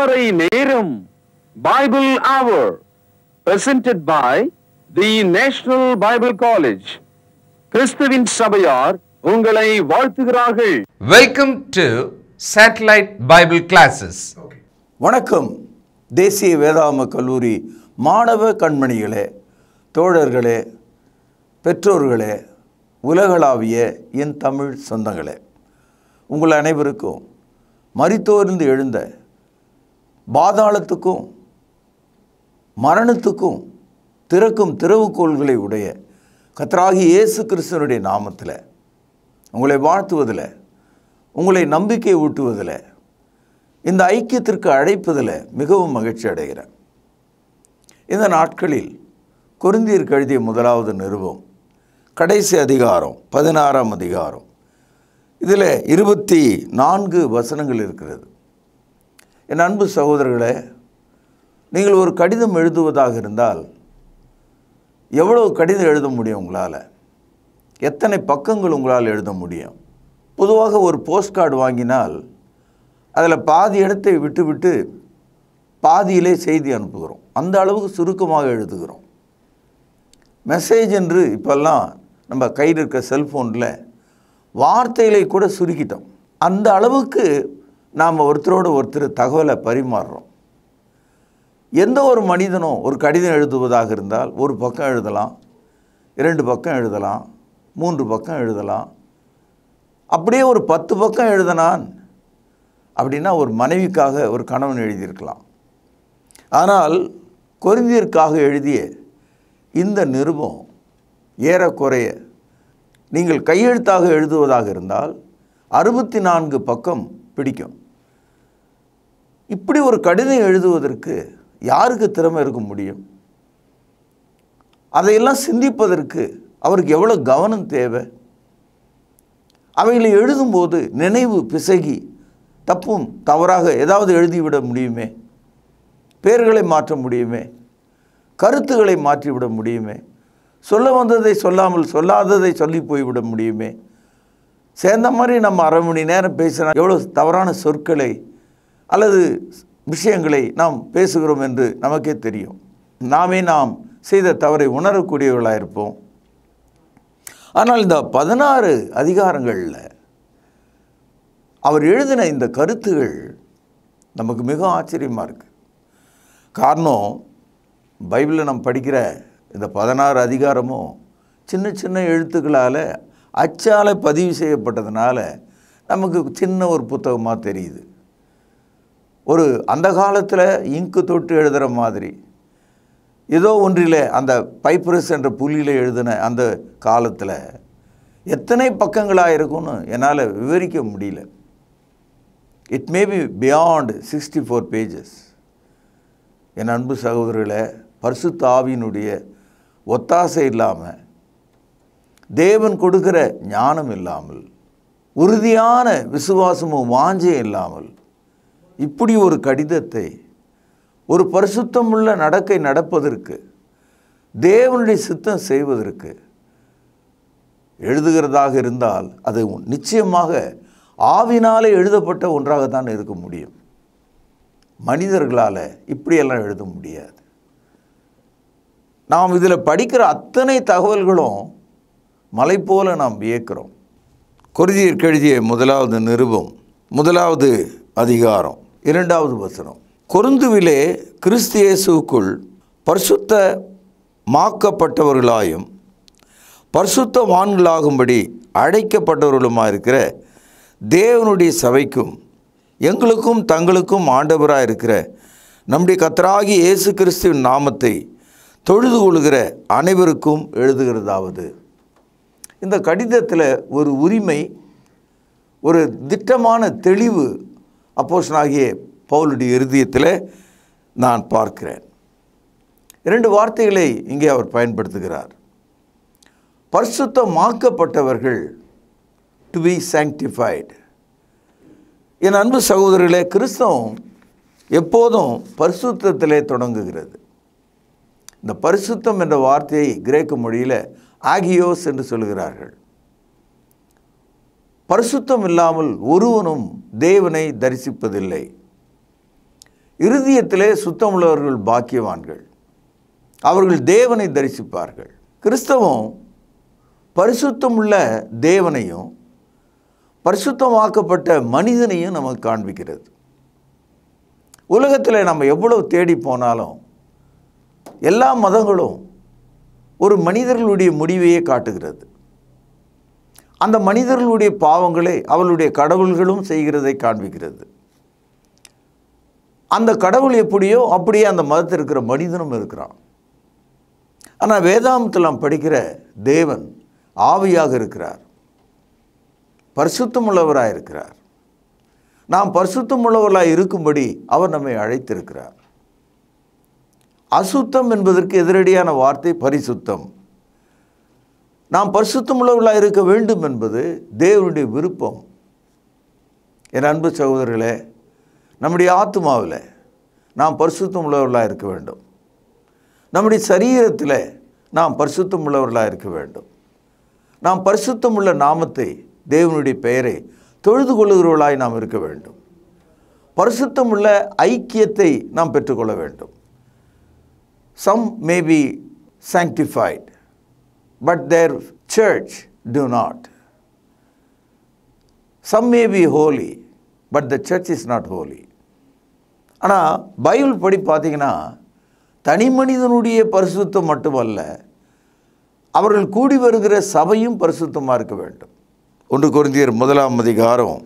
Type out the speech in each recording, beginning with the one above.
திருமறை நேரம் Bible hour presented by the national Bible college கிறிஸ்துவின் சபையார் உங்களை வாழ்த்துகிறார்கள் welcome to satellite Bible classes வணக்கம் தேசிய வேதாம கல்லூரி மாணவ கண்மணிகளே தோழர்களே பெற்றோர்களே உலகளாவிய என் தமிழ் சொந்தங்களே உங்கள் அனைவருக்கும் மறித்தோர்ந்து எழுந்த பாதாளத்துக்கும் மரணத்துக்கும் திறக்கும் திறவுகோள்களை உடைய கத்தராகி இயேசு கிறிஸ்தனுடைய நாமத்தில் உங்களை வாழ்த்துவதில் உங்களை நம்பிக்கை ஊட்டுவதில் இந்த ஐக்கியத்திற்கு அழைப்பதில் மிகவும் மகிழ்ச்சி அடைகிறேன் இந்த நாட்களில் குருந்தீர் கழுதிய முதலாவது நிறுவம் கடைசி அதிகாரம் பதினாறாம் அதிகாரம் இதில் இருபத்தி நான்கு வசனங்கள் இருக்கிறது என் அன்பு சகோதரர்களே நீங்கள் ஒரு கடிதம் எழுதுவதாக இருந்தால் எவ்வளோ கடிதம் எழுத முடியும் உங்களால் எத்தனை பக்கங்கள் உங்களால் எழுத முடியும் பொதுவாக ஒரு போஸ்ட் கார்டு வாங்கினால் அதில் பாதி இடத்தை விட்டுவிட்டு பாதியிலே செய்தி அனுப்புகிறோம் அந்த அளவுக்கு சுருக்கமாக எழுதுகிறோம் மெசேஜ் என்று இப்போல்லாம் நம்ம கையில் இருக்க செல்ஃபோனில் வார்த்தைகளை கூட சுருக்கிட்டோம் அந்த அளவுக்கு நாம் ஒருத்தரோடு ஒருத்தர் தகவலை பரிமாறுறோம் எந்த ஒரு மனிதனும் ஒரு கடிதம் எழுதுவதாக இருந்தால் ஒரு பக்கம் எழுதலாம் இரண்டு பக்கம் எழுதலாம் மூன்று பக்கம் எழுதலாம் அப்படியே ஒரு பத்து பக்கம் எழுதினான் அப்படின்னா ஒரு மனைவிக்காக ஒரு கணவன் எழுதியிருக்கலாம் ஆனால் கொருந்தியருக்காக எழுதிய இந்த நிருபம் ஏறக்குறைய நீங்கள் கையெழுத்தாக எழுதுவதாக இருந்தால் அறுபத்தி நான்கு பக்கம் பிடிக்கும் இப்படி ஒரு கடிதம் எழுதுவதற்கு யாருக்கு திறமை இருக்க முடியும் அதையெல்லாம் சிந்திப்பதற்கு அவருக்கு எவ்வளோ கவனம் தேவை அவைகளை எழுதும்போது நினைவு பிசகி தப்பும் தவறாக ஏதாவது எழுதிவிட முடியுமே பேர்களை மாற்ற முடியுமே கருத்துக்களை மாற்றிவிட முடியுமே சொல்ல வந்ததை சொல்லாமல் சொல்லாததை சொல்லி போய்விட முடியுமே சேர்ந்த மாதிரி நம்ம அரை மணி நேரம் பேசினா எவ்வளோ தவறான சொற்களை அல்லது விஷயங்களை நாம் பேசுகிறோம் என்று நமக்கே தெரியும் நாமே நாம் செய்த தவறை உணரக்கூடியவர்களாக இருப்போம் ஆனால் இந்த பதினாறு அதிகாரங்களில் அவர் எழுதின இந்த கருத்துகள் நமக்கு மிக ஆச்சரியமாக இருக்குது காரணம் பைபிளில் நம்ம படிக்கிற இந்த பதினாறு அதிகாரமும் சின்ன சின்ன எழுத்துக்களால் அச்சால் பதிவு செய்யப்பட்டதுனால நமக்கு சின்ன ஒரு புத்தகமாக தெரியுது ஒரு அந்த காலத்தில் இங்கு தொட்டு எழுதுகிற மாதிரி ஏதோ ஒன்றில் அந்த பைப்ரஸ் என்ற புள்ளியில் எழுதின அந்த காலத்தில் எத்தனை பக்கங்களாக இருக்கும்னு என்னால் விவரிக்க முடியல it may be beyond sixty four pages என் அன்பு சகோதரர்களை பரிசுத்தாவியினுடைய ஒத்தாசை இல்லாமல் தேவன் கொடுக்கிற ஞானம் இல்லாமல் உறுதியான விசுவாசமும் வாஞ்சையும் இல்லாமல் இப்படி ஒரு கடிதத்தை ஒரு பரிசுத்தமுள்ள நடக்கை நடப்பதற்கு தேவனுடைய சித்தம் செய்வதற்கு எழுதுகிறதாக இருந்தால் அது நிச்சயமாக ஆவினாலே எழுதப்பட்ட ஒன்றாகத்தான் இருக்க முடியும் மனிதர்களால் இப்படியெல்லாம் எழுத முடியாது நாம் இதில் படிக்கிற அத்தனை தகவல்களும் மலை போல நாம் வியக்கிறோம் குருதியிற்கெழுதிய முதலாவது நிருபம் முதலாவது அதிகாரம் இரண்டாவது வசனம் கொருந்துவிலே கிறிஸ்து பரிசுத்த மாக்கப்பட்டவர்களாயும் பரிசுத்தவான்களாகும்படி அழைக்கப்பட்டவர்களுமாக இருக்கிற தேவனுடைய சபைக்கும் எங்களுக்கும் தங்களுக்கும் ஆண்டவராக இருக்கிற நம்முடைய கத்தராகி இயேசு கிறிஸ்துவின் நாமத்தை தொழுது கொள்கிற அனைவருக்கும் எழுதுகிறதாவது இந்த கடிதத்தில் ஒரு உரிமை ஒரு திட்டமான தெளிவு அப்போஷனாகிய பவுலுடைய இறுதியத்தில் நான் பார்க்கிறேன் இரண்டு வார்த்தைகளை இங்கே அவர் பயன்படுத்துகிறார் பரிசுத்தமாக்கப்பட்டவர்கள் டு பி சாங்டிஃபைடு என் அன்பு சகோதரர்களே கிறிஸ்தவம் எப்போதும் பரிசுத்திலே தொடங்குகிறது இந்த பரிசுத்தம் என்ற வார்த்தையை கிரேக்க மொழியில் ஆகியோஸ் என்று சொல்கிறார்கள் பரிசுத்தம் இல்லாமல் ஒருவனும் தேவனை தரிசிப்பதில்லை இறுதியத்திலே சுத்தமுள்ளவர்கள் பாக்கியவான்கள் அவர்கள் தேவனை தரிசிப்பார்கள் கிறிஸ்தவம் பரிசுத்தமுள்ள தேவனையும் பரிசுத்தமாக்கப்பட்ட மனிதனையும் நமக்கு காண்பிக்கிறது உலகத்தில் நம்ம எவ்வளவு தேடி போனாலும் எல்லா மதங்களும் ஒரு மனிதர்களுடைய முடிவையே காட்டுகிறது அந்த மனிதர்களுடைய பாவங்களை அவளுடைய கடவுள்களும் செய்கிறதை காண்பிக்கிறது அந்த கடவுள் எப்படியோ அப்படியே அந்த மதத்தில் இருக்கிற மனிதனும் இருக்கிறான் ஆனால் வேதாந்தத்தில் நாம் படிக்கிற தேவன் ஆவியாக இருக்கிறார் பரிசுத்தம் உள்ளவராக இருக்கிறார் நாம் பரிசுத்தம் உள்ளவர்களாக இருக்கும்படி அவர் நம்மை அழைத்திருக்கிறார் அசுத்தம் என்பதற்கு எதிரடியான வார்த்தை பரிசுத்தம் நாம் பரிசுத்தமுள்ளவர்களாக இருக்க வேண்டும் என்பது தேவனுடைய விருப்பம் என் அன்பு சகோதரர்களே நம்முடைய ஆத்மாவில் நாம் பரிசுத்தம் உள்ளவர்களாக இருக்க வேண்டும் நம்முடைய சரீரத்தில் நாம் பரிசுத்தம் உள்ளவர்களாக இருக்க வேண்டும் நாம் பரிசுத்தம் உள்ள நாமத்தை தேவனுடைய பெயரை தொழுது கொள்ளுகிறவர்களாய் நாம் இருக்க வேண்டும் பரிசுத்தம் உள்ள ஐக்கியத்தை நாம் பெற்றுக்கொள்ள வேண்டும் some may be sanctified but their church do not. Some may be holy, but the church is not holy. ஆனால் பைபிள் படி பார்த்தீங்கன்னா தனி மனிதனுடைய பரிசுத்தம் மட்டுமல்ல அவர்கள் கூடி வருகிற சபையும் பரிசுத்தமாக இருக்க வேண்டும் ஒன்று குருந்தியர் முதலாம் அதிகாரம்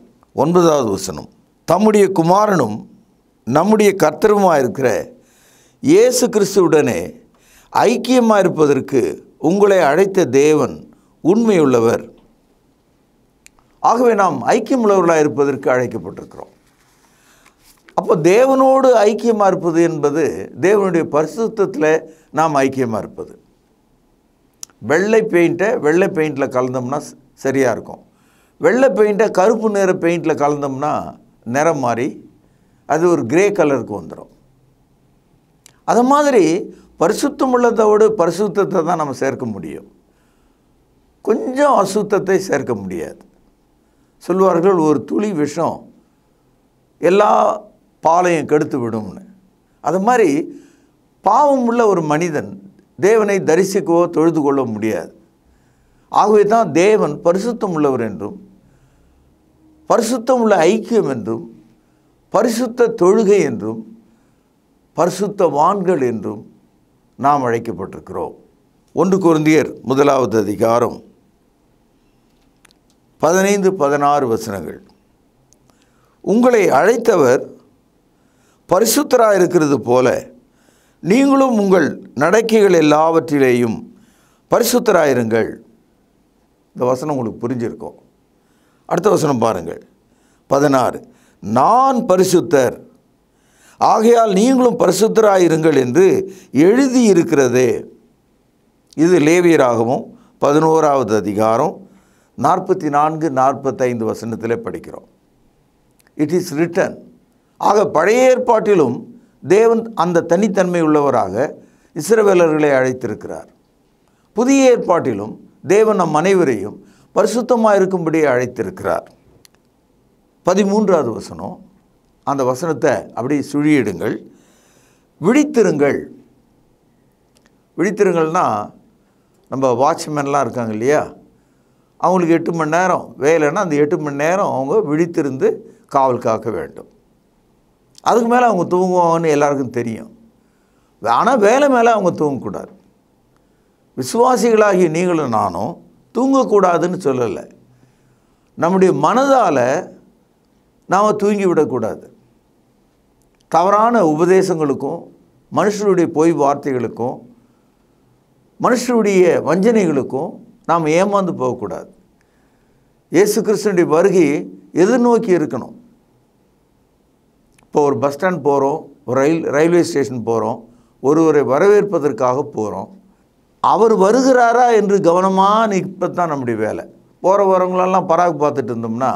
ஒன்பதாவது வசனம் தம்முடைய குமாரனும் நம்முடைய கர்த்தருமாக இருக்கிற இயேசு கிறிஸ்துவுடனே ஐக்கியமாக இருப்பதற்கு உங்களை அழைத்த தேவன் உண்மையுள்ளவர் ஆகவே நாம் ஐக்கியமுள்ளவர்களாக இருப்பதற்கு அழைக்கப்பட்டிருக்கிறோம் அப்போ தேவனோடு ஐக்கியமாக இருப்பது என்பது தேவனுடைய பரிசுத்தத்தில் நாம் ஐக்கியமாக இருப்பது வெள்ளை பெயிண்ட்டை வெள்ளை பெயிண்டில் கலந்தோம்னா சரியாக இருக்கும் வெள்ளை பெயிண்ட்டை கருப்பு நிற பெயிண்டில் கலந்தோம்னா நிறம் மாறி அது ஒரு கிரே கலருக்கு வந்துடும் அது மாதிரி பரிசுத்தம் உள்ளதோடு பரிசுத்தத்தை தான் நம்ம சேர்க்க முடியும் கொஞ்சம் அசுத்தத்தை சேர்க்க முடியாது சொல்வார்கள் ஒரு துளி விஷம் எல்லா பாலையும் கெடுத்து விடும்னு அது மாதிரி பாவம் உள்ள ஒரு மனிதன் தேவனை தரிசிக்கவோ தொழுது கொள்ள முடியாது ஆகவே தான் தேவன் பரிசுத்தம் உள்ளவர் என்றும் பரிசுத்தம் உள்ள ஐக்கியம் என்றும் பரிசுத்த தொழுகை என்றும் பரிசுத்தவான்கள் என்றும் நாம் அழைக்கப்பட்டிருக்கிறோம் ஒன்று குருந்தியர் முதலாவது அதிகாரம் பதினைந்து பதினாறு வசனங்கள் உங்களை அழைத்தவர் பரிசுத்தராக இருக்கிறது போல நீங்களும் உங்கள் நடக்கைகள் எல்லாவற்றிலேயும் பரிசுத்தராயிருங்கள் இந்த வசனம் உங்களுக்கு புரிஞ்சிருக்கும் அடுத்த வசனம் பாருங்கள் பதினாறு நான் பரிசுத்தர் ஆகையால் நீங்களும் பரிசுத்தராயிருங்கள் என்று எழுதியிருக்கிறதே இது லேவியராகவும் பதினோராவது அதிகாரம் நாற்பத்தி நான்கு நாற்பத்தைந்து வசனத்தில் படிக்கிறோம் இட் இஸ் ரிட்டன் ஆக பழைய ஏற்பாட்டிலும் தேவன் அந்த தனித்தன்மை உள்ளவராக இஸ்ரவேலர்களை அழைத்திருக்கிறார் புதிய ஏற்பாட்டிலும் தேவன் நம் அனைவரையும் பரிசுத்தமாக இருக்கும்படியே அழைத்திருக்கிறார் பதிமூன்றாவது வசனம் அந்த வசனத்தை அப்படி சுழியிடுங்கள் விழித்திருங்கள் விழித்திருங்கள்னா நம்ம வாட்ச்மேன்லாம் இருக்காங்க இல்லையா அவங்களுக்கு எட்டு மணி நேரம் வேலைன்னா அந்த எட்டு மணி நேரம் அவங்க விழித்திருந்து காவல் காக்க வேண்டும் அதுக்கு மேலே அவங்க தூங்குவாங்கன்னு எல்லாருக்கும் தெரியும் ஆனால் வேலை மேலே அவங்க தூங்கக்கூடாது விசுவாசிகளாகிய நீங்களும் நானும் தூங்கக்கூடாதுன்னு சொல்லலை நம்முடைய மனதால் நாம் தூங்கி விடக்கூடாது தவறான உபதேசங்களுக்கும் மனுஷருடைய பொய் வார்த்தைகளுக்கும் மனுஷருடைய வஞ்சனைகளுக்கும் நாம் ஏமாந்து போகக்கூடாது இயேசு கிறிஸ்தனுடைய வருகை எதிர்நோக்கி இருக்கணும் இப்போ ஒரு பஸ் ஸ்டாண்ட் போகிறோம் ஒரு ரயில் ரயில்வே ஸ்டேஷன் போகிறோம் ஒருவரை வரவேற்பதற்காக போகிறோம் அவர் வருகிறாரா என்று கவனமாக இப்போ தான் நம்முடைய வேலை போகிற வரவங்களெல்லாம் பராக் பார்த்துட்டு இருந்தோம்னா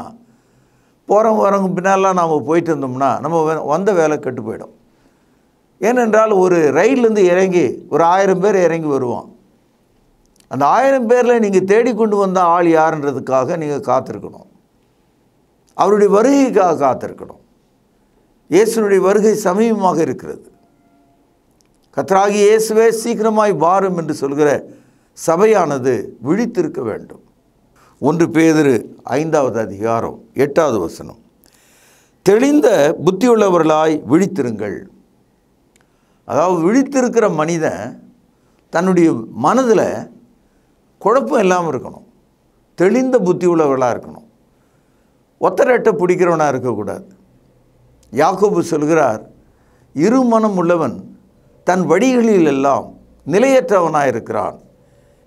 போகிறவங்க வரவங்க பின்னாலாம் நாம் போயிட்டு இருந்தோம்னா நம்ம வந்த வேலை கெட்டு போயிடும் ஏனென்றால் ஒரு ரயிலேருந்து இறங்கி ஒரு ஆயிரம் பேர் இறங்கி வருவோம் அந்த ஆயிரம் பேரில் நீங்கள் தேடிக்கொண்டு வந்த ஆள் யாருன்றதுக்காக நீங்கள் காத்திருக்கணும் அவருடைய வருகைக்காக காத்திருக்கணும் இயேசுனுடைய வருகை சமீபமாக இருக்கிறது கத்ராகி இயேசுவே சீக்கிரமாய் வாரும் என்று சொல்கிற சபையானது விழித்திருக்க வேண்டும் ஒன்று பேதிரு ஐந்தாவது அதிகாரம் எட்டாவது வசனம் தெளிந்த புத்தியுள்ளவர்களாய் விழித்திருங்கள் அதாவது விழித்திருக்கிற மனிதன் தன்னுடைய மனதில் குழப்பம் இல்லாமல் இருக்கணும் தெளிந்த புத்தி உள்ளவர்களாக இருக்கணும் ஒத்தரட்டை பிடிக்கிறவனாக இருக்கக்கூடாது யாக்கோபு சொல்கிறார் இருமனம் உள்ளவன் தன் வழிகளில் எல்லாம் நிலையற்றவனாக இருக்கிறான்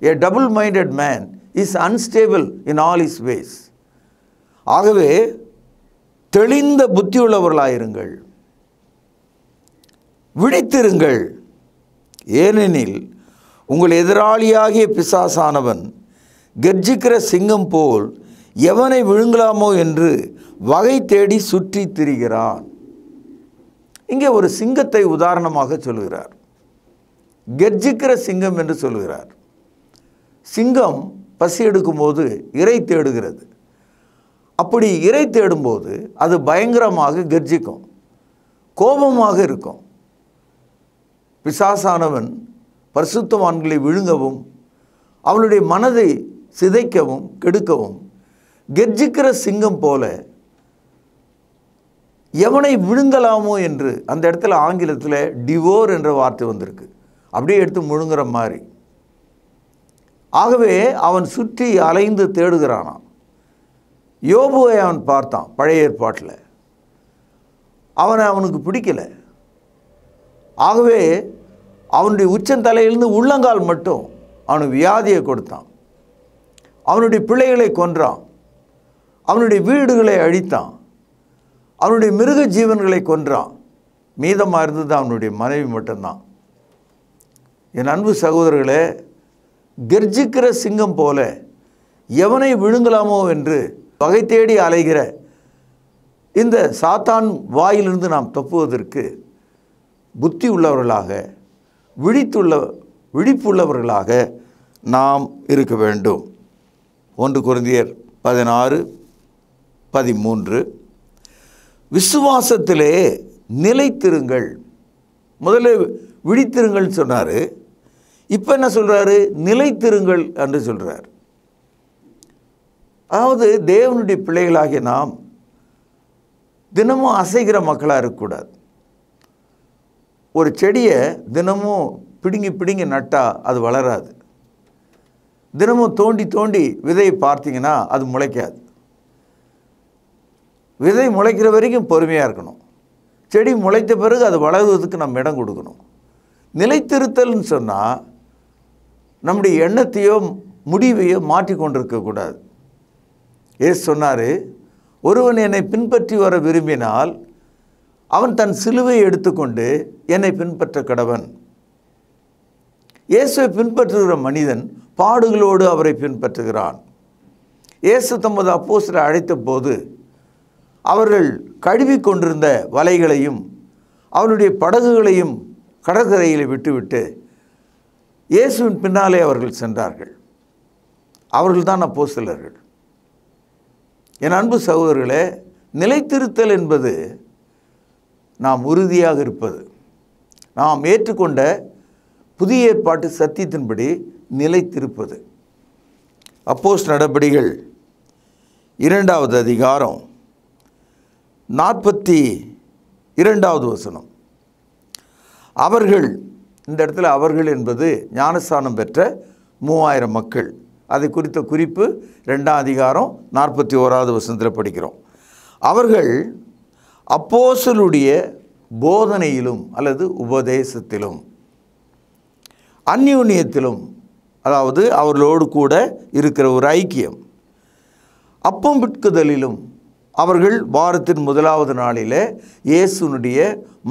a double minded man is unstable in all his ways ஆகவே தெளிந்த புத்தியுள்ளவர்களாயிருங்கள் விழித்திருங்கள் ஏனெனில் உங்கள் எதிராளியாகிய பிசாசானவன் கர்ஜிக்கிற சிங்கம் போல் எவனை விழுங்கலாமோ என்று வகை தேடி சுற்றி திரிகிறான் இங்கே ஒரு சிங்கத்தை உதாரணமாக சொல்கிறார் கர்ஜிக்கிற சிங்கம் என்று சொல்கிறார் சிங்கம் பசி எடுக்கும்போது இறை தேடுகிறது அப்படி இறை தேடும்போது அது பயங்கரமாக கர்ஜிக்கும் கோபமாக இருக்கும் பிசாசானவன் பரிசுத்தவான்களை விழுங்கவும் அவளுடைய மனதை சிதைக்கவும் கெடுக்கவும் கெர்ஜிக்கிற சிங்கம் போல எவனை விழுங்கலாமோ என்று அந்த இடத்துல ஆங்கிலத்தில் டிவோர் என்ற வார்த்தை வந்திருக்கு அப்படியே எடுத்து முழுங்குற மாதிரி ஆகவே அவன் சுற்றி அலைந்து தேடுகிறானான் யோபுவை அவன் பார்த்தான் பழைய ஏற்பாட்டில் அவனை அவனுக்கு பிடிக்கலை ஆகவே அவனுடைய உச்சந்தலையிலிருந்து உள்ளங்கால் மட்டும் அவன் வியாதியை கொடுத்தான் அவனுடைய பிள்ளைகளை கொன்றான் அவனுடைய வீடுகளை அழித்தான் அவனுடைய மிருக ஜீவன்களை கொன்றான் மீதமாக இருந்தது அவனுடைய மனைவி மட்டும்தான் என் அன்பு சகோதரர்களே கர்ஜிக்கிற சிங்கம் போல எவனை விழுங்கலாமோ என்று வகை தேடி அலைகிற இந்த சாத்தான் வாயிலிருந்து நாம் தப்புவதற்கு புத்தி உள்ளவர்களாக விழித்துள்ள விழிப்புள்ளவர்களாக நாம் இருக்க வேண்டும் ஒன்று குருந்தியர் பதினாறு பதிமூன்று விசுவாசத்திலே நிலைத்திருங்கள் முதலில் விழித்திருங்கள் சொன்னார் இப்போ என்ன சொல்கிறாரு நிலைத்திருங்கள் என்று சொல்கிறார் அதாவது தேவனுடைய பிள்ளைகளாகிய நாம் தினமும் அசைகிற மக்களாக இருக்கக்கூடாது ஒரு செடியை தினமும் பிடுங்கி பிடுங்கி நட்டால் அது வளராது தினமும் தோண்டி தோண்டி விதையை பார்த்தீங்கன்னா அது முளைக்காது விதை முளைக்கிற வரைக்கும் பொறுமையாக இருக்கணும் செடி முளைத்த பிறகு அது வளர்வதற்கு நம்ம இடம் கொடுக்கணும் நிலைத்திருத்தல்னு சொன்னால் நம்முடைய எண்ணத்தையோ முடிவையோ மாற்றி கொண்டிருக்கக்கூடாது ஏசு சொன்னார் ஒருவன் என்னை பின்பற்றி வர விரும்பினால் அவன் தன் சிலுவை எடுத்துக்கொண்டு என்னை பின்பற்ற கடவன் இயேசுவை பின்பற்றுகிற மனிதன் பாடுகளோடு அவரை பின்பற்றுகிறான் இயேசு தமது அப்போசரை அழைத்த போது அவர்கள் கழுவி கொண்டிருந்த வலைகளையும் அவனுடைய படகுகளையும் கடற்கரையில் விட்டுவிட்டு இயேசுவின் பின்னாலே அவர்கள் சென்றார்கள் அவர்கள் தான் அப்போ சிலர்கள் என் அன்பு சகோதரர்களே நிலைத்திருத்தல் என்பது நாம் உறுதியாக இருப்பது நாம் ஏற்றுக்கொண்ட புதிய ஏற்பாட்டு சத்தியத்தின்படி நிலைத்திருப்பது அப்போஸ் நடபடிகள் இரண்டாவது அதிகாரம் நாற்பத்தி இரண்டாவது வசனம் அவர்கள் இந்த இடத்துல அவர்கள் என்பது ஞானஸ்தானம் பெற்ற மூவாயிரம் மக்கள் அது குறித்த குறிப்பு ரெண்டாம் அதிகாரம் நாற்பத்தி ஓராவது வருஷத்தில் படிக்கிறோம் அவர்கள் அப்போசலுடைய போதனையிலும் அல்லது உபதேசத்திலும் அந்யூன்யத்திலும் அதாவது அவர்களோடு கூட இருக்கிற ஒரு ஐக்கியம் அப்பம் பிற்குதலிலும் அவர்கள் வாரத்தின் முதலாவது நாளில் இயேசுனுடைய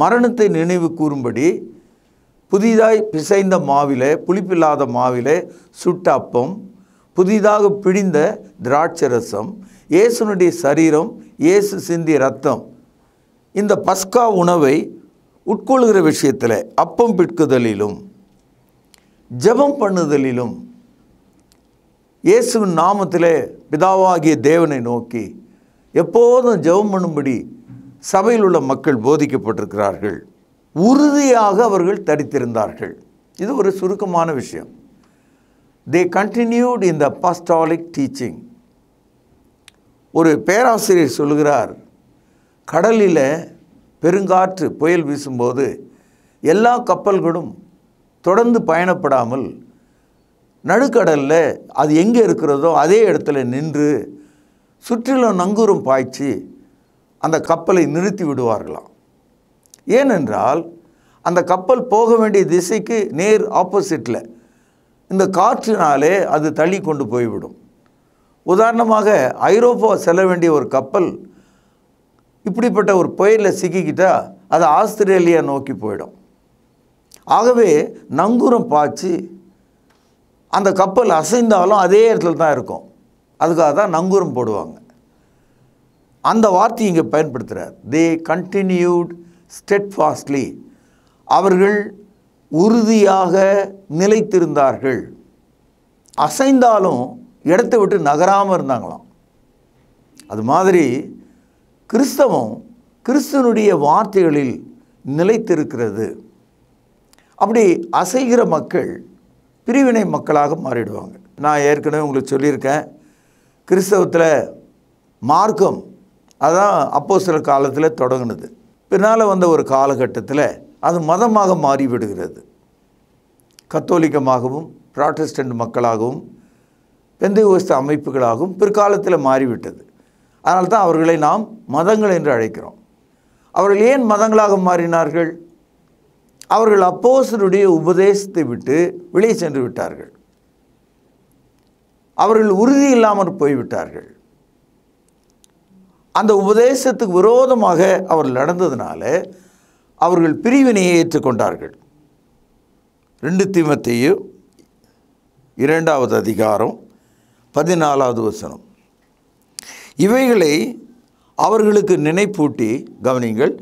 மரணத்தை நினைவு கூறும்படி புதிதாய் பிசைந்த மாவிலே புளிப்பில்லாத மாவிலே சுட்ட அப்பம் புதிதாக பிடிந்த திராட்சை ரசம் இயேசுனுடைய சரீரம் இயேசு சிந்தி ரத்தம் இந்த பஸ்கா உணவை உட்கொள்கிற விஷயத்தில் அப்பம் பிற்குதலிலும் ஜபம் பண்ணுதலிலும் இயேசுவின் நாமத்தில் பிதாவாகிய தேவனை நோக்கி எப்போதும் ஜெபம் பண்ணும்படி சபையில் உள்ள மக்கள் போதிக்கப்பட்டிருக்கிறார்கள் உறுதியாக அவர்கள் தரித்திருந்தார்கள் இது ஒரு சுருக்கமான விஷயம் தே கண்டினியூட் இன் த பாஸ்டாலிக் டீச்சிங் ஒரு பேராசிரியர் சொல்கிறார் கடலில் பெருங்காற்று புயல் வீசும்போது எல்லா கப்பல்களும் தொடர்ந்து பயணப்படாமல் நடுக்கடலில் அது எங்கே இருக்கிறதோ அதே இடத்துல நின்று சுற்றிலும் நங்கூரும் பாய்ச்சி அந்த கப்பலை நிறுத்தி விடுவார்களாம் ஏனென்றால் அந்த கப்பல் போக வேண்டிய திசைக்கு நேர் ஆப்போசிட்டில் இந்த காற்றினாலே அது தள்ளி கொண்டு போய்விடும் உதாரணமாக ஐரோப்பா செல்ல வேண்டிய ஒரு கப்பல் இப்படிப்பட்ட ஒரு புயலில் சிக்கிக்கிட்டால் அது ஆஸ்திரேலியா நோக்கி போயிடும் ஆகவே நங்கூரம் பாய்ச்சி அந்த கப்பல் அசைந்தாலும் அதே இடத்துல தான் இருக்கும் அதுக்காக தான் நங்கூரம் போடுவாங்க அந்த வார்த்தை இங்கே பயன்படுத்துகிறார் தே கண்டினியூட் ஸ்டெட்ஃபாஸ்ட்லி அவர்கள் உறுதியாக நிலைத்திருந்தார்கள் அசைந்தாலும் இடத்தை விட்டு நகராமல் இருந்தாங்களாம் அது மாதிரி கிறிஸ்தவம் கிறிஸ்தனுடைய வார்த்தைகளில் நிலைத்திருக்கிறது அப்படி அசைகிற மக்கள் பிரிவினை மக்களாக மாறிடுவாங்க நான் ஏற்கனவே உங்களுக்கு சொல்லியிருக்கேன் கிறிஸ்தவத்தில் மார்க்கம் அதான் அப்போ சில காலத்தில் தொடங்கினது பின்னால் வந்த ஒரு காலகட்டத்தில் அது மதமாக மாறிவிடுகிறது கத்தோலிக்கமாகவும் ப்ராட்டஸ்டன்ட் மக்களாகவும் பெந்தைகோஸ்த அமைப்புகளாகவும் பிற்காலத்தில் மாறிவிட்டது அதனால் தான் அவர்களை நாம் மதங்கள் என்று அழைக்கிறோம் அவர்கள் ஏன் மதங்களாக மாறினார்கள் அவர்கள் அப்போசருடைய உபதேசத்தை விட்டு வெளியே சென்று விட்டார்கள் அவர்கள் உறுதி இல்லாமல் போய்விட்டார்கள் அந்த உபதேசத்துக்கு விரோதமாக அவர் நடந்ததுனால அவர்கள் பிரிவினையை ஏற்றுக்கொண்டார்கள் ரெண்டு திமத்தையும் இரண்டாவது அதிகாரம் பதினாலாவது வசனம் இவைகளை அவர்களுக்கு நினைப்பூட்டி கவனிங்கள்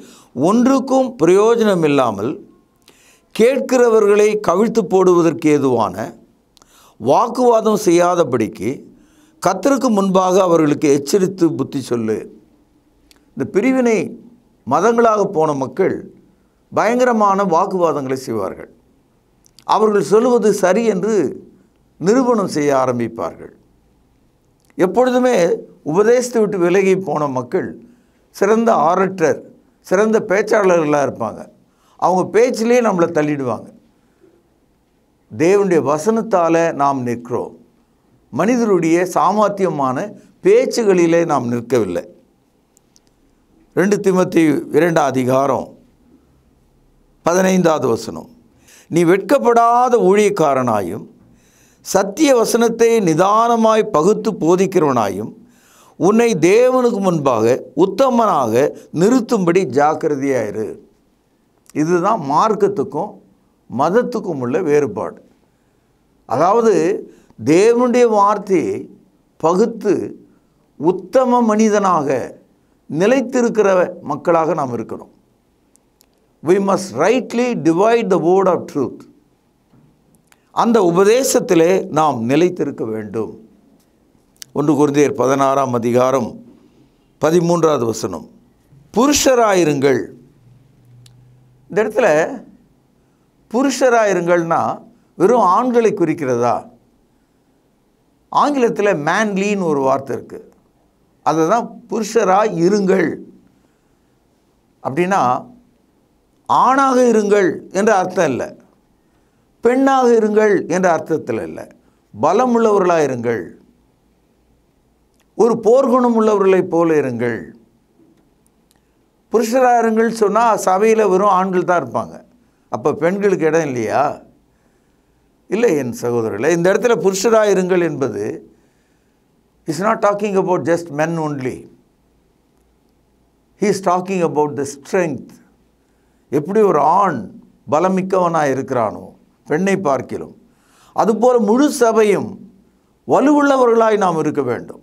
ஒன்றுக்கும் பிரயோஜனம் இல்லாமல் கேட்கிறவர்களை கவிழ்த்து போடுவதற்கு ஏதுவான வாக்குவாதம் செய்யாதபடிக்கு கத்தருக்கு முன்பாக அவர்களுக்கு எச்சரித்து புத்தி சொல்லு இந்த பிரிவினை மதங்களாக போன மக்கள் பயங்கரமான வாக்குவாதங்களை செய்வார்கள் அவர்கள் சொல்வது சரி என்று நிறுவனம் செய்ய ஆரம்பிப்பார்கள் எப்பொழுதுமே உபதேசத்தை விட்டு விலகி போன மக்கள் சிறந்த ஆரட்டர் சிறந்த பேச்சாளர்களாக இருப்பாங்க அவங்க பேச்சிலே நம்மளை தள்ளிடுவாங்க தேவனுடைய வசனத்தால் நாம் நிற்கிறோம் மனிதருடைய சாமர்த்தியமான பேச்சுகளிலே நாம் நிற்கவில்லை ரெண்டு திமுத்தி இரண்டாம் அதிகாரம் பதினைந்தாவது வசனம் நீ வெட்கப்படாத ஊழியக்காரனாயும் சத்திய வசனத்தை நிதானமாய் பகுத்து போதிக்கிறவனாயும் உன்னை தேவனுக்கு முன்பாக உத்தமனாக நிறுத்தும்படி ஜாக்கிரதையாயிரு இதுதான் மார்க்கத்துக்கும் மதத்துக்கும் உள்ள வேறுபாடு அதாவது தேவனுடைய வார்த்தையை பகுத்து உத்தம மனிதனாக நிலைத்திருக்கிற மக்களாக நாம் இருக்கிறோம் we must rightly divide the word of truth அந்த உபதேசத்திலே நாம் நிலைத்திருக்க வேண்டும் ஒன்று குருந்தியர் பதினாறாம் அதிகாரம் பதிமூன்றாவது வசனம் புருஷராயிருங்கள் இந்த இடத்துல புருஷராயிருங்கள்னா வெறும் ஆண்களை குறிக்கிறதா ஆங்கிலத்தில் மேன்லின்னு ஒரு வார்த்தை இருக்குது அதை தான் புருஷராக இருங்கள் அப்படின்னா ஆணாக இருங்கள் என்ற அர்த்தம் இல்லை பெண்ணாக இருங்கள் என்ற அர்த்தத்தில் இல்லை பலம் உள்ளவர்களாக இருங்கள் ஒரு போர்க்குணம் உள்ளவர்களைப் போல இருங்கள் புருஷராக இருங்கள் சொன்னால் சபையில் வெறும் ஆண்கள் தான் இருப்பாங்க அப்போ பெண்களுக்கு இடம் இல்லையா இல்லை என் சகோதரர்களை இந்த இடத்துல புருஷராக இருங்கள் என்பது He's not talking about just men only. He's talking about the strength எப்படி ஒரு ஆண் பலமிக்கவனாக இருக்கிறானோ பெண்ணை பார்க்கிலும் அதுபோல் முழு சபையும் வலுவுள்ளவர்களாய் நாம் இருக்க வேண்டும்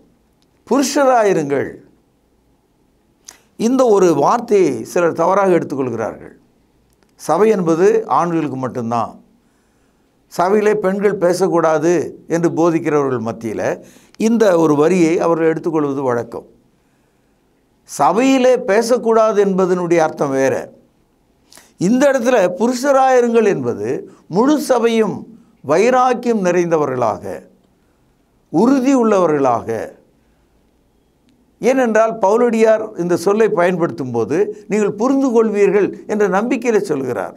புருஷராயிருங்கள் இந்த ஒரு வார்த்தையை சிலர் தவறாக எடுத்துக்கொள்கிறார்கள் சபை என்பது ஆண்களுக்கு மட்டும்தான் சபையிலே பெண்கள் பேசக்கூடாது என்று போதிக்கிறவர்கள் மத்தியில் இந்த ஒரு வரியை அவர்கள் எடுத்துக்கொள்வது வழக்கம் சபையிலே பேசக்கூடாது என்பதனுடைய அர்த்தம் வேறு இந்த இடத்துல புருஷராயிருங்கள் என்பது முழு சபையும் வைராக்கியம் நிறைந்தவர்களாக உறுதி உள்ளவர்களாக ஏனென்றால் பவுலடியார் இந்த சொல்லை பயன்படுத்தும் போது நீங்கள் புரிந்து கொள்வீர்கள் என்ற நம்பிக்கையில் சொல்கிறார்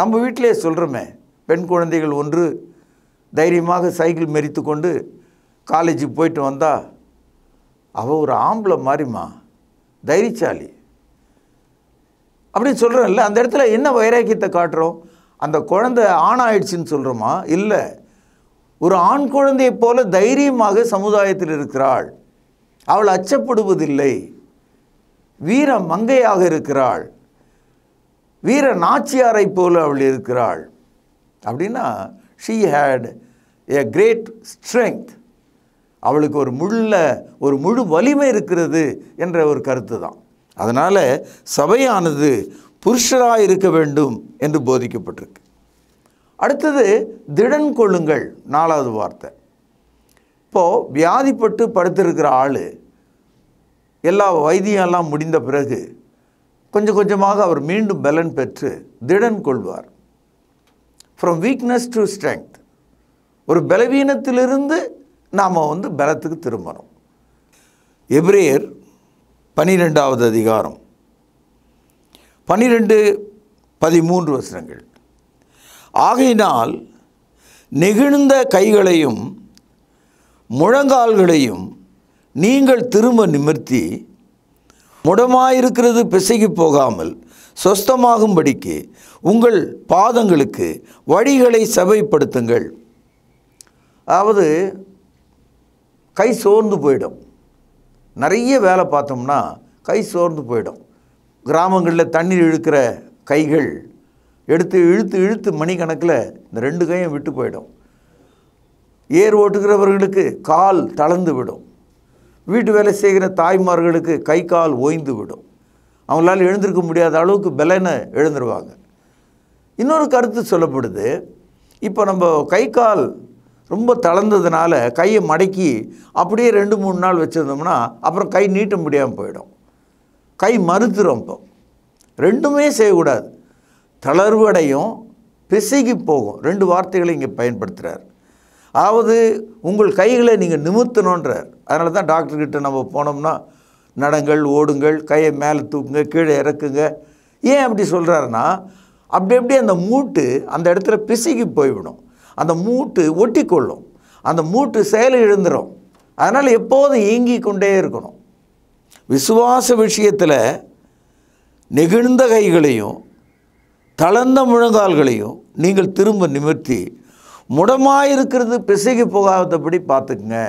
நம்ம வீட்டிலே சொல்கிறோமே பெண் குழந்தைகள் ஒன்று தைரியமாக சைக்கிள் மெரித்து கொண்டு காலேஜுக்கு போயிட்டு வந்தா அவள் ஒரு ஆம்பளை மாறிமா தைரியசாலி அப்படின்னு சொல்கிறேன்ல அந்த இடத்துல என்ன வைராக்கியத்தை காட்டுறோம் அந்த குழந்தை ஆணாயிடுச்சின்னு சொல்கிறோமா இல்லை ஒரு ஆண் குழந்தையை போல தைரியமாக சமுதாயத்தில் இருக்கிறாள் அவள் அச்சப்படுவதில்லை வீர மங்கையாக இருக்கிறாள் வீர நாச்சியாரை போல அவள் இருக்கிறாள் அப்படின்னா she had a great strength அவளுக்கு ஒரு முள்ள ஒரு முழு வலிமை இருக்கிறது என்ற ஒரு கருத்து தான் அதனால் சபையானது புருஷராக இருக்க வேண்டும் என்று போதிக்கப்பட்டிருக்கு அடுத்தது திடன் கொள்ளுங்கள் நாலாவது வார்த்தை இப்போது வியாதிப்பட்டு படுத்திருக்கிற ஆள் எல்லா வைத்தியம்லாம் முடிந்த பிறகு கொஞ்சம் கொஞ்சமாக அவர் மீண்டும் பலன் பெற்று திடன் கொள்வார் ஃப்ரம் வீக்னஸ் டு ஸ்ட்ரெங்க் ஒரு பலவீனத்திலிருந்து நாம் வந்து பலத்துக்கு திரும்பணும் எப்ரேயர் பனிரெண்டாவது அதிகாரம் பனிரெண்டு பதிமூன்று வசனங்கள் ஆகையினால் நெகிழ்ந்த கைகளையும் முழங்கால்களையும் நீங்கள் திரும்ப நிமிர்த்தி முடமாயிருக்கிறது பிசைக்கு போகாமல் சொஸ்தமாகும்படிக்கு உங்கள் பாதங்களுக்கு வழிகளை சபைப்படுத்துங்கள் அதாவது கை சோர்ந்து போயிடும் நிறைய வேலை பார்த்தோம்னா கை சோர்ந்து போயிடும் கிராமங்களில் தண்ணீர் இழுக்கிற கைகள் எடுத்து இழுத்து இழுத்து மணிக்கணக்கில் இந்த ரெண்டு கையும் விட்டு போயிடும் ஏர் ஓட்டுகிறவர்களுக்கு கால் தளர்ந்து விடும் வீட்டு வேலை செய்கிற தாய்மார்களுக்கு கை கால் ஓய்ந்து விடும் அவங்களால எழுந்திருக்க முடியாத அளவுக்கு பலனை எழுந்துருவாங்க இன்னொரு கருத்து சொல்லப்படுது இப்போ நம்ம கை கால் ரொம்ப தளர்ந்ததுனால கையை மடக்கி அப்படியே ரெண்டு மூணு நாள் வச்சுருந்தோம்னா அப்புறம் கை நீட்ட முடியாமல் போயிடும் கை மறுத்துரும் இப்போ ரெண்டுமே செய்யக்கூடாது தளர்வடையும் பிசகி போகும் ரெண்டு வார்த்தைகளை இங்கே பயன்படுத்துகிறார் அதாவது உங்கள் கைகளை நீங்கள் நிமித்தணுன்றார் அதனால தான் டாக்டர்கிட்ட நம்ம போனோம்னா நடங்கள் ஓடுங்கள் கையை மேலே தூக்குங்க கீழே இறக்குங்க ஏன் அப்படி சொல்கிறாருன்னா அப்படி அப்படியே அந்த மூட்டு அந்த இடத்துல பிசுகி போய்விடும் அந்த மூட்டு ஒட்டி கொள்ளும் அந்த மூட்டு செயல் எழுந்துடும் அதனால் எப்போதும் இயங்கி கொண்டே இருக்கணும் விசுவாச விஷயத்தில் நெகிழ்ந்த கைகளையும் தளர்ந்த முழங்கால்களையும் நீங்கள் திரும்ப நிமிர்த்தி முடமாயிருக்கிறது பிசைக்கு போகாதபடி பார்த்துக்குங்க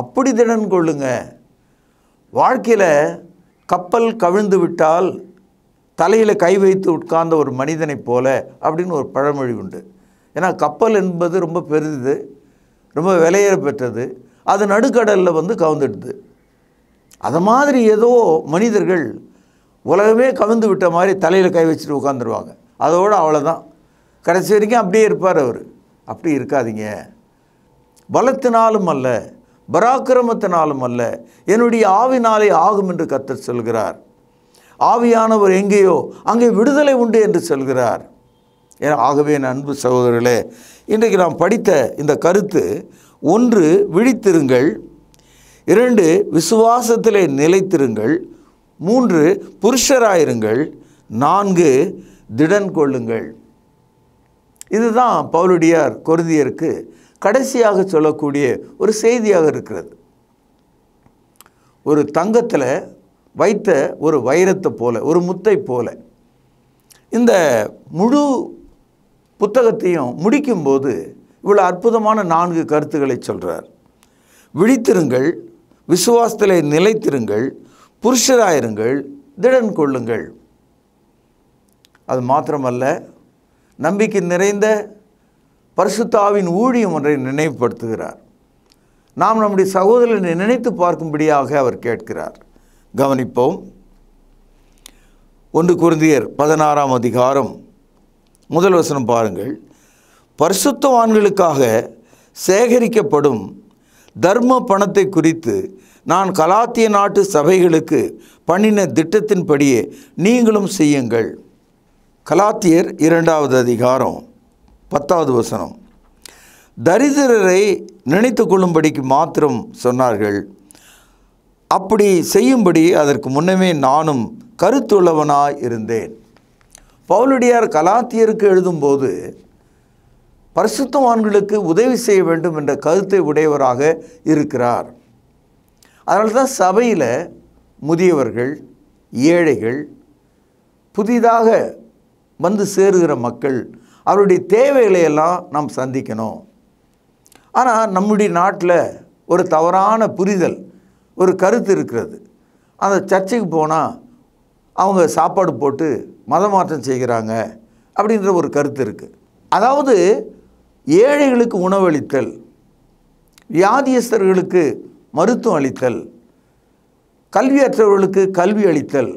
அப்படி திடன் கொள்ளுங்கள் வாழ்க்கையில் கப்பல் கவிழ்ந்து விட்டால் தலையில் கை வைத்து உட்கார்ந்த ஒரு மனிதனைப் போல அப்படின்னு ஒரு பழமொழி உண்டு ஏன்னா கப்பல் என்பது ரொம்ப பெரிது ரொம்ப விலையேற பெற்றது அது நடுக்கடலில் வந்து கவுந்துடுது அது மாதிரி ஏதோ மனிதர்கள் உலகமே கவிழ்ந்து விட்ட மாதிரி தலையில் கை வச்சுட்டு உட்காந்துருவாங்க அதோடு அவ்வளோதான் கடைசி வரைக்கும் அப்படியே இருப்பார் அவர் அப்படி இருக்காதீங்க பலத்தினாலும் அல்ல பராக்கிரமத்தினாலும் அல்ல என்னுடைய ஆவினாலே ஆகும் என்று கத்தர் சொல்கிறார் ஆவியானவர் எங்கேயோ அங்கே விடுதலை உண்டு என்று சொல்கிறார் ஆகவே என் அன்பு சகோதரர்களே இன்றைக்கு நாம் படித்த இந்த கருத்து ஒன்று விழித்திருங்கள் இரண்டு விசுவாசத்திலே நிலைத்திருங்கள் மூன்று புருஷராயிருங்கள் நான்கு திடன் கொள்ளுங்கள் இதுதான் பவுலுடியார் கொருதியருக்கு கடைசியாக சொல்லக்கூடிய ஒரு செய்தியாக இருக்கிறது ஒரு தங்கத்தில் வைத்த ஒரு வைரத்தை போல ஒரு முத்தை போல இந்த முழு புத்தகத்தையும் முடிக்கும்போது இவ்வளோ அற்புதமான நான்கு கருத்துக்களை சொல்கிறார் விழித்திருங்கள் விசுவாசத்தில் நிலைத்திருங்கள் புருஷராயிருங்கள் திடன் கொள்ளுங்கள் அது மாத்திரமல்ல நம்பிக்கை நிறைந்த பரிசுத்தாவின் ஊழியம் ஒன்றை நினைவுபடுத்துகிறார் நாம் நம்முடைய சகோதரனை நினைத்து பார்க்கும்படியாக அவர் கேட்கிறார் கவனிப்போம் ஒன்று குருந்தியர் பதினாறாம் அதிகாரம் முதல் வசனம் பாருங்கள் பரிசுத்தவான்களுக்காக சேகரிக்கப்படும் தர்ம பணத்தை குறித்து நான் கலாத்திய நாட்டு சபைகளுக்கு பண்ணின திட்டத்தின்படியே நீங்களும் செய்யுங்கள் கலாத்தியர் இரண்டாவது அதிகாரம் பத்தாவது வசனம் தரித்திரரை நினைத்து கொள்ளும்படிக்கு மாத்திரம் சொன்னார்கள் அப்படி செய்யும்படி அதற்கு முன்னமே நானும் கருத்துள்ளவனாய் இருந்தேன் பவுலடியார் கலாத்தியருக்கு எழுதும்போது பரிசுத்தவான்களுக்கு உதவி செய்ய வேண்டும் என்ற கருத்தை உடையவராக இருக்கிறார் அதனால்தான் தான் சபையில் முதியவர்கள் ஏழைகள் புதிதாக வந்து சேருகிற மக்கள் அவருடைய தேவைகளை எல்லாம் நாம் சந்திக்கணும் ஆனால் நம்முடைய நாட்டில் ஒரு தவறான புரிதல் ஒரு கருத்து இருக்கிறது அந்த சர்ச்சைக்கு போனால் அவங்க சாப்பாடு போட்டு மாற்றம் செய்கிறாங்க அப்படின்ற ஒரு கருத்து இருக்குது அதாவது ஏழைகளுக்கு உணவளித்தல் வியாதியஸ்தர்களுக்கு மருத்துவம் அளித்தல் கல்வியற்றவர்களுக்கு கல்வி அளித்தல்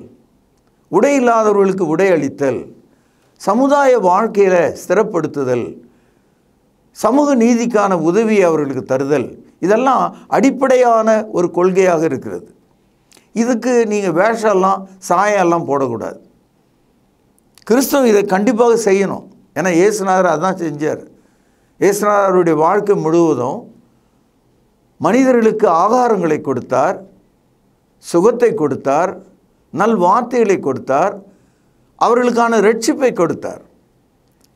உடை இல்லாதவர்களுக்கு உடை அளித்தல் சமுதாய வாழ்க்கையில் ஸ்திரப்படுத்துதல் சமூக நீதிக்கான உதவியை அவர்களுக்கு தருதல் இதெல்லாம் அடிப்படையான ஒரு கொள்கையாக இருக்கிறது இதுக்கு நீங்கள் சாயம் எல்லாம் போடக்கூடாது கிறிஸ்தவம் இதை கண்டிப்பாக செய்யணும் ஏன்னா இயேசுநாதர் அதான் செஞ்சார் இயேசுநாதருடைய அவருடைய வாழ்க்கை முழுவதும் மனிதர்களுக்கு ஆகாரங்களை கொடுத்தார் சுகத்தை கொடுத்தார் நல் வார்த்தைகளை கொடுத்தார் அவர்களுக்கான ரட்சிப்பை கொடுத்தார்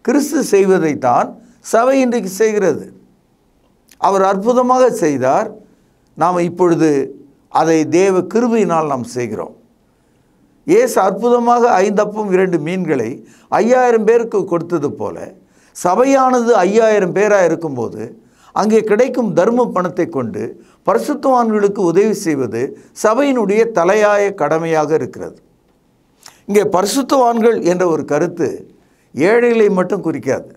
கிறிஸ்து செய்வதைத்தான் சபை இன்றைக்கு செய்கிறது அவர் அற்புதமாக செய்தார் நாம் இப்பொழுது அதை தேவ கிருபையினால் நாம் செய்கிறோம் ஏசு அற்புதமாக ஐந்தப்பும் இரண்டு மீன்களை ஐயாயிரம் பேருக்கு கொடுத்தது போல சபையானது ஐயாயிரம் பேராக இருக்கும்போது அங்கே கிடைக்கும் தர்ம பணத்தை கொண்டு பரிசுத்தவான்களுக்கு உதவி செய்வது சபையினுடைய தலையாய கடமையாக இருக்கிறது இங்கே பரிசுத்தவான்கள் என்ற ஒரு கருத்து ஏழைகளை மட்டும் குறிக்காது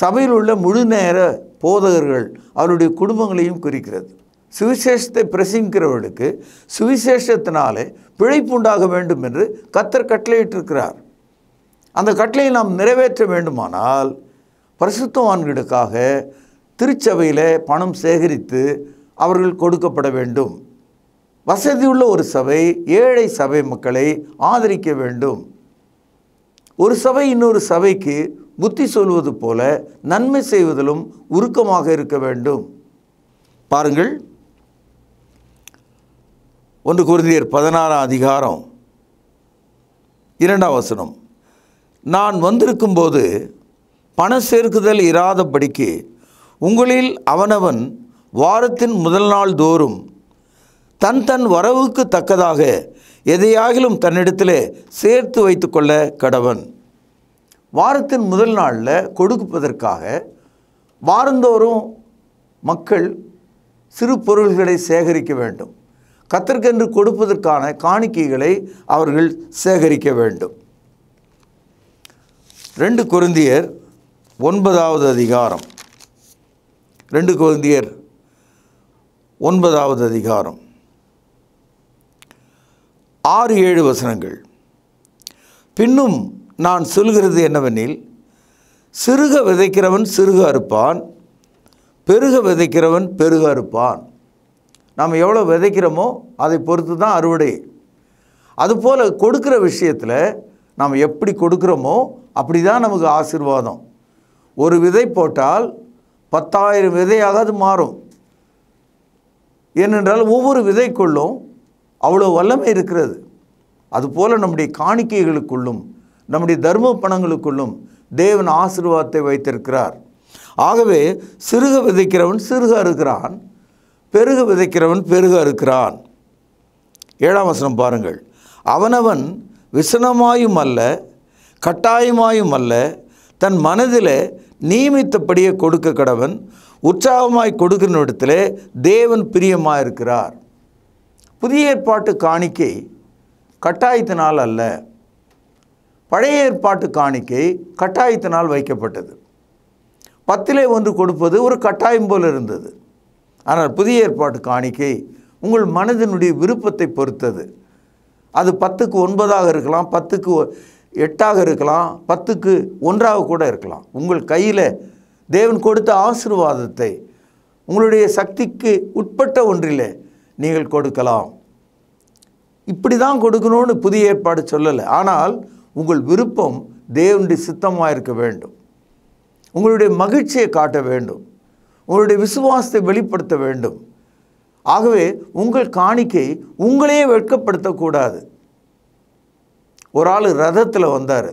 சபையில் உள்ள முழு நேர போதகர்கள் அவருடைய குடும்பங்களையும் குறிக்கிறது சுவிசேஷத்தை பிரசிங்கிறவர்களுக்கு சுவிசேஷத்தினாலே பிழைப்புண்டாக வேண்டும் என்று கத்தர் கட்டளையிட்டிருக்கிறார் அந்த கட்டளையை நாம் நிறைவேற்ற வேண்டுமானால் பரிசுத்தவான்களுக்காக திருச்சபையில் பணம் சேகரித்து அவர்கள் கொடுக்கப்பட வேண்டும் வசதியுள்ள ஒரு சபை ஏழை சபை மக்களை ஆதரிக்க வேண்டும் ஒரு சபை இன்னொரு சபைக்கு புத்தி சொல்வது போல நன்மை செய்வதிலும் உருக்கமாக இருக்க வேண்டும் பாருங்கள் ஒன்று குருந்தியர் பதினாறாம் அதிகாரம் இரண்டாம் வசனம் நான் வந்திருக்கும்போது பண சேர்க்குதல் இராதபடிக்கு உங்களில் அவனவன் வாரத்தின் முதல் நாள் தோறும் தன் தன் வரவுக்கு தக்கதாக எதையாகிலும் தன்னிடத்தில் சேர்த்து வைத்துக்கொள்ள கடவன் வாரத்தின் முதல் நாளில் கொடுப்பதற்காக வாரந்தோறும் மக்கள் சிறு பொருள்களை சேகரிக்க வேண்டும் கத்திற்கென்று கொடுப்பதற்கான காணிக்கைகளை அவர்கள் சேகரிக்க வேண்டும் ரெண்டு குருந்தியர் ஒன்பதாவது அதிகாரம் ரெண்டு குருந்தியர் ஒன்பதாவது அதிகாரம் ஆறு ஏழு வசனங்கள் பின்னும் நான் சொல்கிறது என்னவெனில் சிறுக விதைக்கிறவன் சிறுக அறுப்பான் பெருக விதைக்கிறவன் பெருக அறுப்பான் நாம் எவ்வளோ விதைக்கிறோமோ அதை பொறுத்து தான் அறுவடை அதுபோல் கொடுக்குற விஷயத்தில் நாம் எப்படி கொடுக்குறோமோ அப்படி தான் நமக்கு ஆசிர்வாதம் ஒரு விதை போட்டால் பத்தாயிரம் விதையாக அது மாறும் ஏனென்றால் ஒவ்வொரு விதைக்குள்ளும் அவ்வளோ வல்லமை இருக்கிறது அதுபோல் நம்முடைய காணிக்கைகளுக்குள்ளும் நம்முடைய தர்ம பணங்களுக்குள்ளும் தேவன் ஆசீர்வாதத்தை வைத்திருக்கிறார் ஆகவே சிறுக விதைக்கிறவன் சிறுக இருக்கிறான் பெருக விதைக்கிறவன் பெருக இருக்கிறான் ஏழாம் வசனம் பாருங்கள் அவனவன் விசனமாயும் அல்ல கட்டாயமாயும் அல்ல தன் மனதில் நியமித்தபடியே கொடுக்க கடவன் உற்சாகமாய் கொடுக்கிற இடத்துல தேவன் பிரியமாக இருக்கிறார் புதிய ஏற்பாட்டு காணிக்கை கட்டாயத்தினால் அல்ல பழைய ஏற்பாட்டு காணிக்கை கட்டாயத்தினால் வைக்கப்பட்டது பத்திலே ஒன்று கொடுப்பது ஒரு கட்டாயம் போல் இருந்தது ஆனால் புதிய ஏற்பாட்டு காணிக்கை உங்கள் மனதினுடைய விருப்பத்தை பொறுத்தது அது பத்துக்கு ஒன்பதாக இருக்கலாம் பத்துக்கு எட்டாக இருக்கலாம் பத்துக்கு ஒன்றாக கூட இருக்கலாம் உங்கள் கையில் தேவன் கொடுத்த ஆசிர்வாதத்தை உங்களுடைய சக்திக்கு உட்பட்ட ஒன்றிலே நீங்கள் கொடுக்கலாம் இப்படி தான் கொடுக்கணும்னு புதிய ஏற்பாடு சொல்லலை ஆனால் உங்கள் விருப்பம் தேவனுடைய சித்தமாக இருக்க வேண்டும் உங்களுடைய மகிழ்ச்சியை காட்ட வேண்டும் உங்களுடைய விசுவாசத்தை வெளிப்படுத்த வேண்டும் ஆகவே உங்கள் காணிக்கை உங்களையே வெட்கப்படுத்தக்கூடாது ஒரு ஆள் ரதத்தில் வந்தார்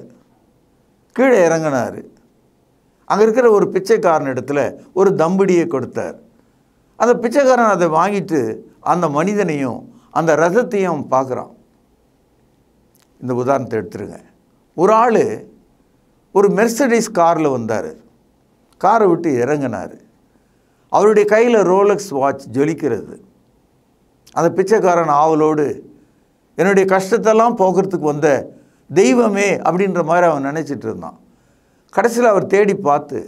கீழே இறங்கினார் அங்கே இருக்கிற ஒரு பிச்சைக்காரன் இடத்துல ஒரு தம்பிடியை கொடுத்தார் அந்த பிச்சைக்காரன் அதை வாங்கிட்டு அந்த மனிதனையும் அந்த ரசத்தையும் அவன் பார்க்குறான் இந்த உதாரணத்தை எடுத்துருங்க ஒரு ஆள் ஒரு மெர்சடைஸ் காரில் வந்தார் காரை விட்டு இறங்கினார் அவருடைய கையில் ரோலக்ஸ் வாட்ச் ஜொலிக்கிறது அந்த பிச்சைக்காரன் ஆவலோடு என்னுடைய கஷ்டத்தெல்லாம் போக்குறதுக்கு வந்த தெய்வமே அப்படின்ற மாதிரி அவன் நினச்சிட்டு இருந்தான் கடைசியில் அவர் தேடி பார்த்து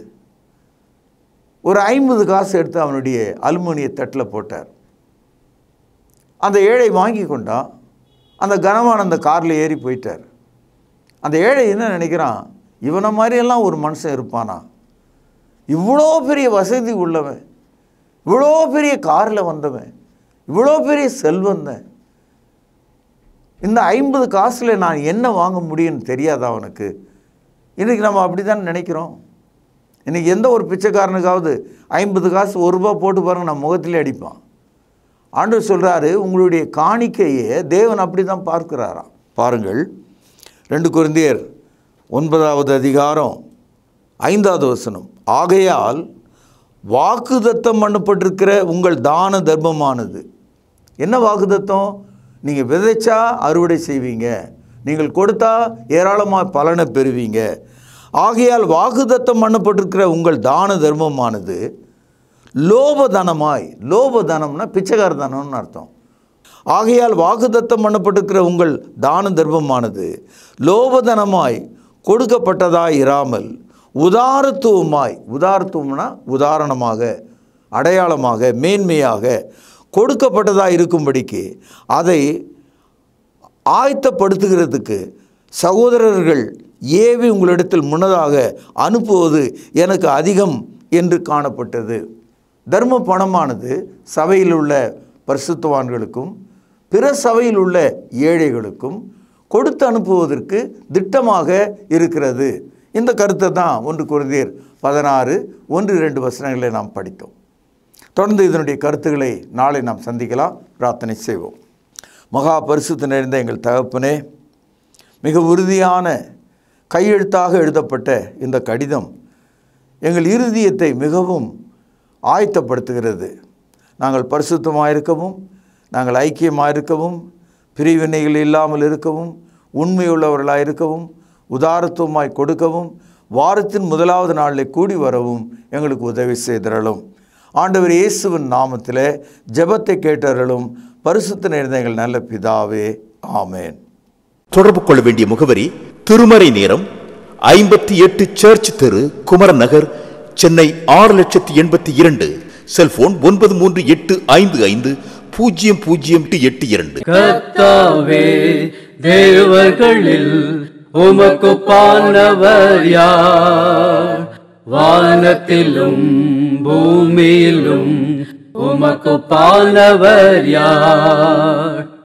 ஒரு ஐம்பது காசு எடுத்து அவனுடைய அலுமினிய தட்டில் போட்டார் அந்த ஏழை வாங்கி கொண்டான் அந்த கனவான் அந்த காரில் ஏறி போயிட்டார் அந்த ஏழை என்ன நினைக்கிறான் இவனை மாதிரியெல்லாம் ஒரு மனுஷன் இருப்பானா இவ்வளோ பெரிய வசதி உள்ளவன் இவ்வளோ பெரிய காரில் வந்தவன் இவ்வளோ பெரிய செல்வந்தன் இந்த ஐம்பது காசில் நான் என்ன வாங்க முடியும்னு தெரியாதா அவனுக்கு இன்றைக்கி நம்ம அப்படி தான் நினைக்கிறோம் இன்றைக்கி எந்த ஒரு பிச்சைக்காரனுக்காவது ஐம்பது காசு ஒரு ரூபா போட்டு பாருங்கள் நான் முகத்திலே அடிப்பான் ஆண்டவர் சொல்கிறாரு உங்களுடைய காணிக்கையே தேவன் அப்படி தான் பார்க்கிறாராம் பாருங்கள் ரெண்டு குருந்தியர் ஒன்பதாவது அதிகாரம் ஐந்தாவது வசனம் ஆகையால் வாக்குதத்தம் பண்ணப்பட்டிருக்கிற உங்கள் தான தர்மமானது என்ன வாக்குதத்தம் நீங்கள் விதைச்சா அறுவடை செய்வீங்க நீங்கள் கொடுத்தா ஏராளமாக பலனை பெறுவீங்க ஆகையால் வாக்குதத்தம் பண்ணப்பட்டிருக்கிற உங்கள் தான தர்மமானது லோபதனமாய் லோபதனம்னா தனம்னு அர்த்தம் ஆகையால் வாக்குதத்தம் பண்ணப்பட்டிருக்கிற உங்கள் தான தர்மமானது லோபதனமாய் கொடுக்கப்பட்டதாய் இராமல் உதாரத்துவமாய் உதாரத்துவம்னா உதாரணமாக அடையாளமாக மேன்மையாக கொடுக்கப்பட்டதாக இருக்கும்படிக்கு அதை ஆயத்தப்படுத்துகிறதுக்கு சகோதரர்கள் ஏவி உங்களிடத்தில் முன்னதாக அனுப்புவது எனக்கு அதிகம் என்று காணப்பட்டது தர்ம பணமானது சபையில் உள்ள பரிசுத்தவான்களுக்கும் பிற சபையில் உள்ள ஏழைகளுக்கும் கொடுத்து அனுப்புவதற்கு திட்டமாக இருக்கிறது இந்த கருத்தை தான் ஒன்று குருந்தீர் பதினாறு ஒன்று இரண்டு வசனங்களை நாம் படித்தோம் தொடர்ந்து இதனுடைய கருத்துக்களை நாளை நாம் சந்திக்கலாம் பிரார்த்தனை செய்வோம் மகா பரிசுத்த நிறைந்த எங்கள் தகப்பனே மிக உறுதியான கையெழுத்தாக எழுதப்பட்ட இந்த கடிதம் எங்கள் இருதயத்தை மிகவும் ஆயத்தப்படுத்துகிறது நாங்கள் பரிசுத்தமாக இருக்கவும் நாங்கள் ஐக்கியமாக இருக்கவும் பிரிவினைகள் இல்லாமல் இருக்கவும் உண்மையுள்ளவர்களாக இருக்கவும் உதாரத்துவமாய் கொடுக்கவும் வாரத்தின் முதலாவது நாளில் கூடி வரவும் எங்களுக்கு உதவி செய்திரலும் ஆண்டவர் இயேசுவின் நாமத்தில் ஜபத்தை கேட்டவர்களும் பரிசுத்த நிறைந்தங்கள் நல்ல பிதாவே ஆமேன் தொடர்பு கொள்ள வேண்டிய முகவரி திருமறை நேரம் ஐம்பத்தி எட்டு சர்ச் தெரு குமரநகர் சென்னை ஆறு லட்சத்தி எண்பத்தி இரண்டு செல்போன் ஒன்பது மூன்று எட்டு ஐந்து ஐந்து பூஜ்ஜியம் பூஜ்ஜியம் டு எட்டு இரண்டு கர்த்தாவே தேவர்களில் உமக்கு பாலவர் யார் வானத்திலும் பூமியிலும் உமக்கு பாலவர் யார்